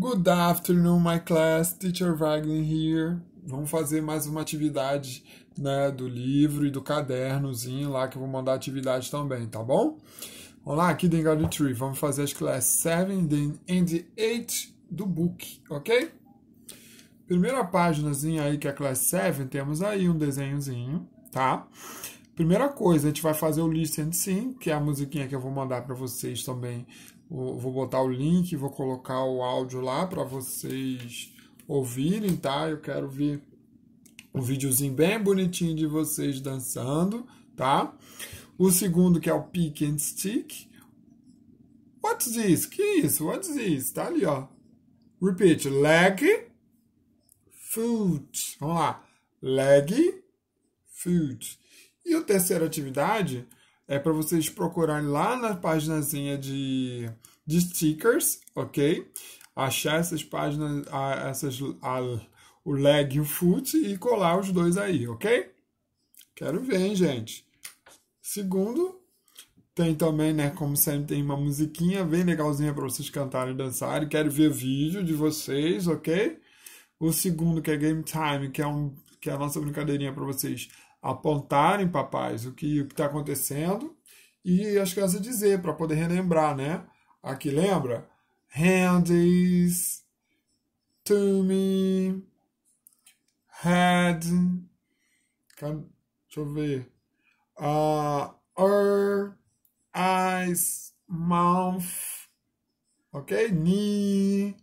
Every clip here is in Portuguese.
Good afternoon, my class. Teacher Wagner here. Vamos fazer mais uma atividade né, do livro e do cadernozinho lá que eu vou mandar atividade também, tá bom? Vamos lá, aqui dentro do tree. Vamos fazer as classes 7 then, and 8 do book, ok? Primeira páginazinha aí que é a class 7, temos aí um desenhozinho, tá? Primeira coisa, a gente vai fazer o listen sim, que é a musiquinha que eu vou mandar para vocês também Vou botar o link, vou colocar o áudio lá para vocês ouvirem, tá? Eu quero ver um videozinho bem bonitinho de vocês dançando, tá? O segundo que é o Pick and Stick. What's this? Que isso? What's this? Tá ali, ó. Repeat. Leg, foot. Vamos lá. Leg, foot. E a terceira atividade é para vocês procurarem lá na paginazinha de de stickers, ok? Achar essas páginas, a, essas, a, o leg e o foot e colar os dois aí, ok? Quero ver, hein, gente? Segundo, tem também, né, como sempre, tem uma musiquinha bem legalzinha para vocês cantarem e dançarem. Quero ver vídeo de vocês, ok? O segundo, que é Game Time, que é, um, que é a nossa brincadeirinha para vocês apontarem, papais, o que está acontecendo e as é crianças dizer, para poder relembrar, né? Aqui lembra? Hands to me. Head. Deixa eu ver. Uh, er, eyes, mouth. Ok? Knee,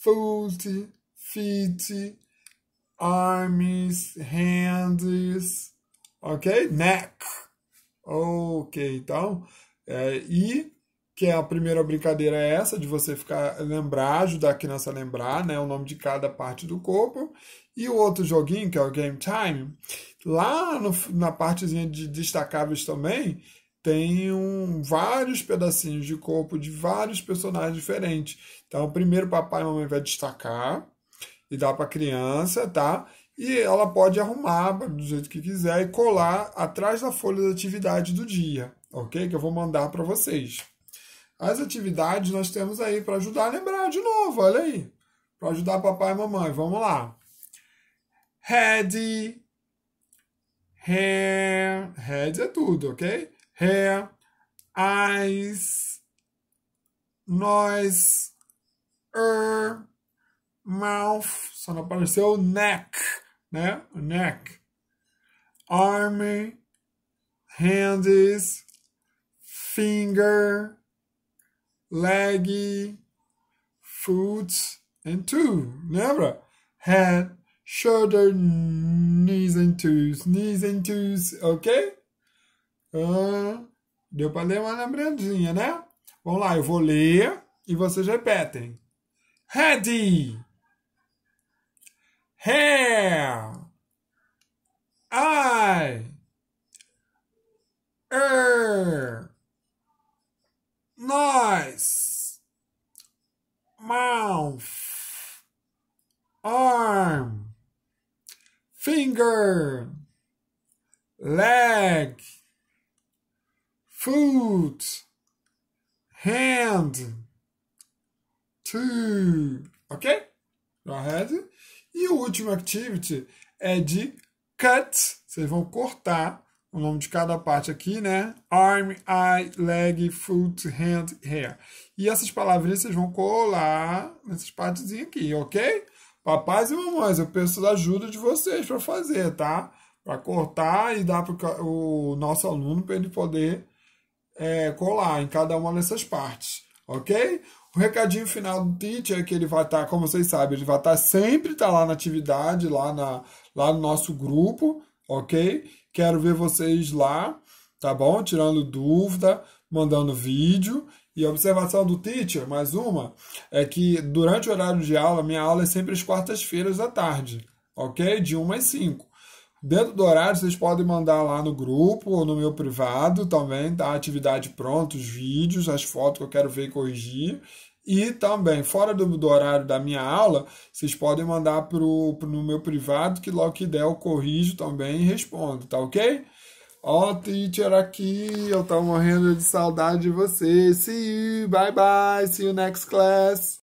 foot, feet, arms, hands. Ok? Neck. Ok, então. É, e que é a primeira brincadeira é essa de você ficar lembrar, ajudar a criança a lembrar, né, o nome de cada parte do corpo. E o outro joguinho, que é o Game Time, lá no, na partezinha de destacáveis também, tem um, vários pedacinhos de corpo de vários personagens diferentes. Então, primeiro papai e mamãe vai destacar e dá para a criança, tá? E ela pode arrumar do jeito que quiser e colar atrás da folha da atividade do dia, ok? Que eu vou mandar para vocês. As atividades nós temos aí para ajudar a lembrar de novo, olha aí. Para ajudar papai e mamãe, vamos lá. Head, hair, head é tudo, ok? Hair, eyes, nós, er, mouth, só não apareceu neck, né? Neck. Arm, hands, finger, leggy, foot and two. Lembra? Head, shoulder, knees and toes, knees and toes, ok? Ah, deu para ler uma lembrandinha né? Vamos lá, eu vou ler e vocês repetem. Ready, hair, eye, er, not eyes, mouth, arm, finger, leg, foot, hand, two, ok? Go ahead. E o último activity é de cut. Vocês vão cortar o nome de cada parte aqui, né? Arm, eye, leg, foot, hand, hair. E essas palavrinhas vocês vão colar nessas partezinhas aqui, ok? Papais e mamães, eu peço da ajuda de vocês para fazer, tá? Para cortar e dar para o nosso aluno para ele poder é, colar em cada uma dessas partes, ok? O recadinho final do teacher é que ele vai estar, tá, como vocês sabem, ele vai estar tá sempre tá lá na atividade, lá, na, lá no nosso grupo, ok? Quero ver vocês lá, tá bom? Tirando dúvida, mandando vídeo. E a observação do teacher, mais uma, é que durante o horário de aula, minha aula é sempre às quartas-feiras à tarde, ok? De 1 às 5. Dentro do horário, vocês podem mandar lá no grupo ou no meu privado também, tá? Atividade pronta, os vídeos, as fotos que eu quero ver e corrigir. E também, fora do, do, horário da minha aula, vocês podem mandar pro, pro, no meu privado, que logo que der eu corrijo também e respondo, tá ok? Ó, oh, teacher aqui, eu tô morrendo de saudade de vocês. See you, bye bye, see you next class.